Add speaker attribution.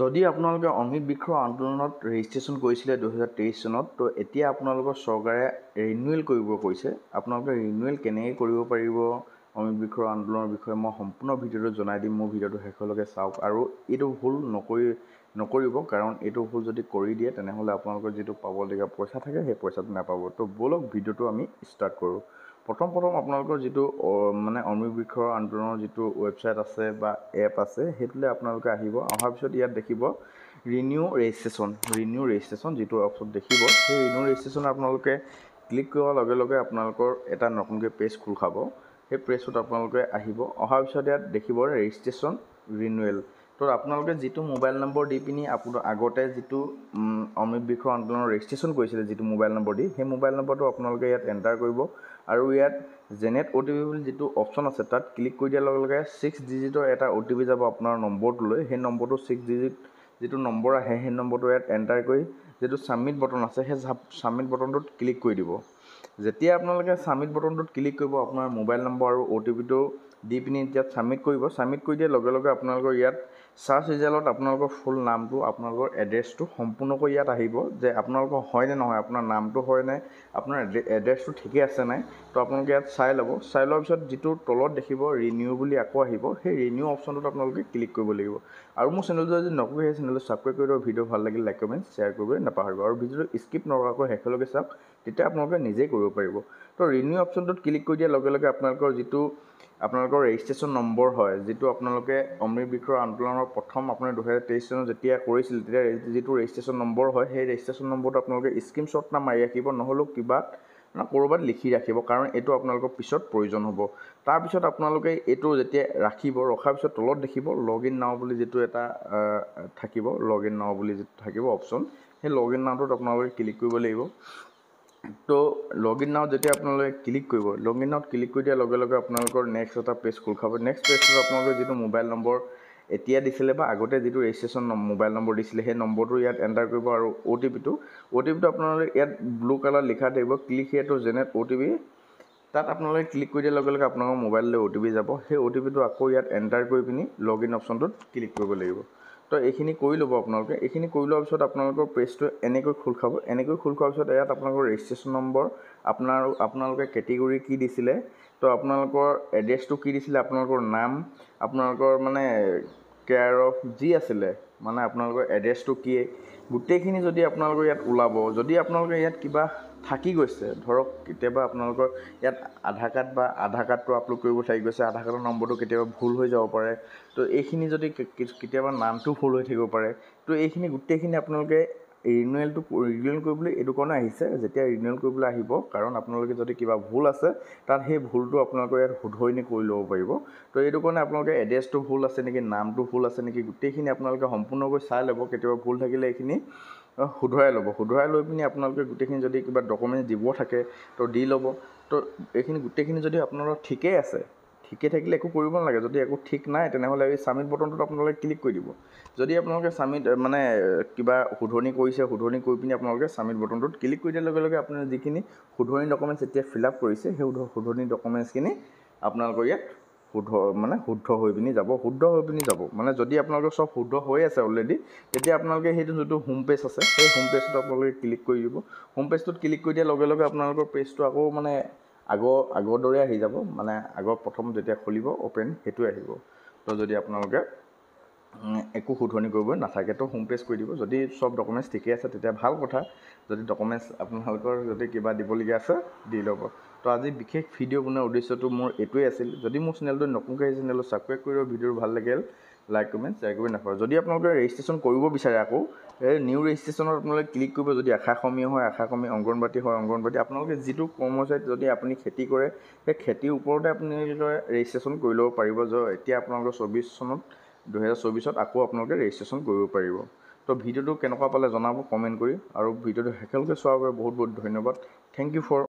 Speaker 1: যদি আপোনালোকে অমিত বৃক্ষ আন্দোলনত ৰেজিষ্ট্ৰেশ্যন কৰিছিলে দুহেজাৰ তেইছ চনত ত' এতিয়া আপোনালোকৰ চৰকাৰে ৰিনিউৱেল কৰিব কৈছে আপোনালোকে ৰিনিউৱেল কেনেকৈ কৰিব পাৰিব অমিত বৃক্ষ আন্দোলনৰ বিষয়ে মই সম্পূৰ্ণ ভিডিঅ'টো জনাই দিম মোৰ ভিডিঅ'টো শেষলৈকে চাওক আৰু এইটো ভুল নকৰি নকৰিব কাৰণ এইটো ভুল যদি কৰি দিয়ে তেনেহ'লে আপোনালোকৰ যিটো পাবলগীয়া পইচা থাকে সেই পইচাটো নাপাব ত' ব'লক ভিডিঅ'টো আমি ষ্টাৰ্ট কৰোঁ প্ৰথম প্ৰথম আপোনালোকৰ যিটো মানে অমৃবৃক্ষৰ আন্দোলনৰ যিটো ৱেবছাইট আছে বা এপ আছে সেইটোলৈ আপোনালোকে আহিব অহাৰ পিছত ইয়াত দেখিব ৰিনিউ ৰেজিষ্ট্ৰেশ্যন ৰিনিউ ৰেজিষ্ট্ৰেশ্যন যিটো অপশ্যন দেখিব সেই ৰিনিউ ৰেজিষ্ট্ৰেশ্যন আপোনালোকে ক্লিক কৰাৰ লগে লগে আপোনালোকৰ এটা নতুনকৈ পেজ খোল খাব সেই পেজটোত আপোনালোকে আহিব অহাৰ পিছত ইয়াত দেখিব ৰেজিষ্ট্ৰেশ্যন ৰিনুৱেল তো আপোনালোকে যিটো মোবাইল নম্বৰ দি পিনি আপোনাৰ আগতে যিটো অমৃত বিষয় আন্দোলনৰ ৰেজিষ্ট্ৰেশ্যন কৰিছিলে যিটো মোবাইল নম্বৰ দি সেই মোবাইল নম্বৰটো আপোনালোকে ইয়াত এণ্টাৰ কৰিব আৰু ইয়াত জেনেট অ' টি পি বুলি যিটো অপশ্যন আছে তাত ক্লিক কৰি দিয়াৰ লগে লগে ছিক্স ডিজিটৰ এটা অ' টি পি যাব আপোনাৰ নম্বৰটোলৈ সেই নম্বৰটো ছিক্স ডিজিট যিটো নম্বৰ আহে সেই নম্বৰটো ইয়াত এণ্টাৰ কৰি যিটো ছাবমিট বটন আছে সেই ছাবমিট বটনটোত ক্লিক কৰি দিব যেতিয়া আপোনালোকে ছাবমিট বটনটোত ক্লিক কৰিব আপোনাৰ মোবাইল নম্বৰ আৰু অ' টি পিটো দি পিনি ইয়াত ছাবমিট কৰিব ছাবমিট কৰি দিয়াৰ লগে লগে আপোনালোকৰ ইয়াত চাৰ্চ ৰিজাল্টত আপোনালোকৰ ফুল নামটো আপোনালোকৰ এড্ৰেছটো সম্পূৰ্ণকৈ ইয়াত আহিব যে আপোনালোকৰ হয়নে নহয় আপোনাৰ নামটো হয়নে আপোনাৰ এড্ৰেছটো ঠিকে আছে নাই তো আপোনালোকে ইয়াত চাই ল'ব চাই লোৱাৰ পিছত যিটো তলত দেখিব ৰিনিউ বুলি আকৌ আহিব সেই ৰিনিউ অপশ্যনটোত আপোনালোকে ক্লিক কৰিব লাগিব আৰু মোৰ চেনেলটো যদি নকৰি সেই চেনেলটো ছাবস্ক্ৰাইব কৰি দিব ভিডিঅ' ভাল লাগিলে লাইক কমেণ্ট শ্বেয়াৰ কৰিবলৈ নাপাহৰিব আৰু ভিডিঅ'টো স্কিপ নকৰাকৈ শেষলৈকে চাওক তেতিয়া আপোনালোকে নিজেই কৰিব পাৰিব তো ৰিনিউ অপশ্যনটোত ক্লিক কৰি দিয়াৰ লগে লগে আপোনালোকৰ যিটো আপোনালোকৰ ৰেজিষ্ট্ৰেশ্যন নম্বৰ হয় যিটো আপোনালোকে অমৃত বিক্ৰয় আন্দোলনৰ প্ৰথম আপুনি দুহেজাৰ তেইছ চনত যেতিয়া কৰিছিল তেতিয়া যিটো ৰেজিষ্ট্ৰেশ্যন নম্বৰ হয় সেই ৰেজিষ্ট্ৰেশ্যন নম্বৰটো আপোনালোকে স্কিম শ্বৰ্ট না মাৰি ৰাখিব নহ'লেও কিবা ক'ৰবাত লিখি ৰাখিব কাৰণ এইটো আপোনালোকৰ পিছত প্ৰয়োজন হ'ব তাৰপিছত আপোনালোকে এইটো যেতিয়া ৰাখিব ৰখাৰ পিছত তলত দেখিব লগ ইন নাও বুলি যিটো এটা থাকিব লগ ইন নাও বুলি যিটো থাকিব অপশ্যন সেই লগ ইন নাওটোত আপোনালোকে ক্লিক কৰিব লাগিব তো ইন নাও যেতিয়া আপোনালোকে ক্লিক কৰিব লগ ইন নাওত ক্লিক কৰি দিয়াৰ লগে লগে আপোনালোকৰ নেক্সট এটা পেজ খোল খাব নেক্সট পেজটো আপোনালোকে যিটো মোবাইল নম্বৰ এতিয়া দিছিলে বা আগতে যিটো ৰেজিষ্ট্ৰেশ্যন মোবাইল নম্বৰ দিছিলে সেই নম্বৰটো ইয়াত এণ্টাৰ কৰিব আৰু অ' টি পিটো অ' টি পিটো আপোনালোকে ইয়াত ব্লু কালাৰ লিখা থাকিব ক্লিক সেইটো জেনেট অ' টি পি তাত আপোনালোকে ক্লিক কৰি দিয়াৰ লগে লগে আপোনালোকৰ মোবাইললৈ অ' টি পি যাব সেই অ' টি পিটো আকৌ ইয়াত এণ্টাৰ কৰি পিনি লগ ইন অপশ্যনটোত ক্লিক কৰিব লাগিব তো এইখিনি কৰি ল'ব আপোনালোকে এইখিনি কৰি লোৱাৰ পিছত আপোনালোকৰ পেজটো এনেকৈ খোল খাব এনেকৈ খোল খোৱাৰ পিছত ইয়াত আপোনালোকৰ ৰেজিষ্ট্ৰেশ্যন নম্বৰ আপোনাৰ আপোনালোকে কেটেগৰী কি দিছিলে তো আপোনালোকৰ এড্ৰেছটো কি দিছিলে আপোনালোকৰ নাম আপোনালোকৰ মানে কেয়াৰ অফ যি আছিলে মানে আপোনালোকৰ এড্ৰেছটো কি গোটেইখিনি যদি আপোনালোকৰ ইয়াত ওলাব যদি আপোনালোকে ইয়াত কিবা থাকি গৈছে ধৰক কেতিয়াবা আপোনালোকৰ ইয়াত আধাৰ কাৰ্ড বা আধাৰ কাৰ্ডটো আপলোড কৰিব থাকি গৈছে আধাৰ কাৰ্ডৰ নম্বৰটো কেতিয়াবা ভুল হৈ যাব পাৰে তো এইখিনি যদি কেতিয়াবা নামটো ভুল হৈ থাকিব পাৰে তো এইখিনি গোটেইখিনি আপোনালোকে ৰিনিউৱেলটো ৰিনুৱেল কৰিবলৈ এইটো কাৰণে আহিছে যেতিয়া ৰিনিউৱেল কৰিবলৈ আহিব কাৰণ আপোনালোকে যদি কিবা ভুল আছে তাত সেই ভুলটো আপোনালোকে ইয়াত শুধৰণি কৰি ল'ব পাৰিব তো এইটো কাৰণে আপোনালোকে এড্ৰেছটো ভুল আছে নেকি নামটো ভুল আছে নেকি গোটেইখিনি আপোনালোকে সম্পূৰ্ণকৈ চাই ল'ব কেতিয়াবা ভুল থাকিলে এইখিনি শুধৰাই ল'ব শুধৰাই লৈ পিনি আপোনালোকে গোটেইখিনি যদি কিবা ডকুমেণ্টছ দিব থাকে তো দি ল'ব তো এইখিনি গোটেইখিনি যদি আপোনালোকৰ ঠিকেই আছে ঠিকে থাকিলে একো কৰিব নালাগে যদি একো ঠিক নাই তেনেহ'লে এই ছাবমিট বটনটোত আপোনালোকে ক্লিক কৰি দিব যদি আপোনালোকে ছাবমিট মানে কিবা শুধৰণি কৰিছে শুধৰণি কৰি পিনি আপোনালোকে ছাবমিট বটনটোত ক্লিক কৰি দিয়াৰ লগে লগে আপুনি যিখিনি শুধৰণি ডকুমেণ্টছ এতিয়া ফিল আপ কৰিছে সেই শুধৰণি ডকুমেণ্টছখিনি আপোনালোকৰ ইয়াত শুদ্ধ মানে শুদ্ধ হৈ পিনি যাব শুদ্ধ হৈ পিনি যাব মানে যদি আপোনালোকৰ চব শুদ্ধ হৈ আছে অলৰেডি তেতিয়া আপোনালোকে সেইটো যোনটো হোম পেজ আছে সেই হোম পেজটোত আপোনালোকে ক্লিক কৰি দিব হোম পেজটোত ক্লিক কৰি দিয়াৰ লগে লগে আপোনালোকৰ পেজটো আকৌ মানে আগৰ আগৰ দৰে আহি যাব মানে আগৰ প্ৰথম যেতিয়া খুলিব অ'পেন সেইটোৱে আহিব তো যদি আপোনালোকে একো শুধৰণি কৰিব নাথাকে তো হোম পেজ কৰি দিব যদি চব ডকুমেণ্টছ ঠিকেই আছে তেতিয়া ভাল কথা যদি ডকুমেণ্টছ আপোনালোকৰ যদি কিবা দিবলগীয়া আছে দি ল'ব তো আজি বিশেষ ভিডিঅ' বনোৱাৰ উদ্দেশ্যটো মোৰ এইটোৱে আছিল যদি মোৰ চেনেলটো নতুনকৈ আহিছে চেনেলটো ছাবস্ক্ৰাইব কৰিব ভিডিঅ'টো ভাল লাগিল লাইক কমেণ্ট শ্বেয়াৰ কৰিব নাপাহৰে যদি আপোনালোকে ৰেজিষ্ট্ৰেশ্যন কৰিব বিচাৰে আকৌ এই নিউ ৰেজিষ্ট্ৰেশ্যনত আপোনালোকে ক্লিক কৰিব যদি আশা আশাকৰ্মী হয় আশা আশাকৰ্মী অংগনবাদী হয় অংগনবাদী আপোনালোকে যিটো কৰ্মচাৰীত যদি আপুনি খেতি কৰে সেই খেতিৰ ওপৰতে আপোনালোকে ৰেজিষ্ট্ৰেশ্যন কৰি ল'ব পাৰিব যে এতিয়া আপোনালোকে চৌবিছ চনত দুহেজাৰ চৌবিছত আকৌ আপোনালোকে ৰেজিষ্ট্ৰেশ্যন কৰিব পাৰিব তো ভিডিঅ'টো কেনেকুৱা পালে জনাব কমেণ্ট কৰি আৰু ভিডিঅ'টো শেষলৈকে চোৱাৰ বাবে বহুত বহুত ধন্যবাদ থেংক ইউ ফৰ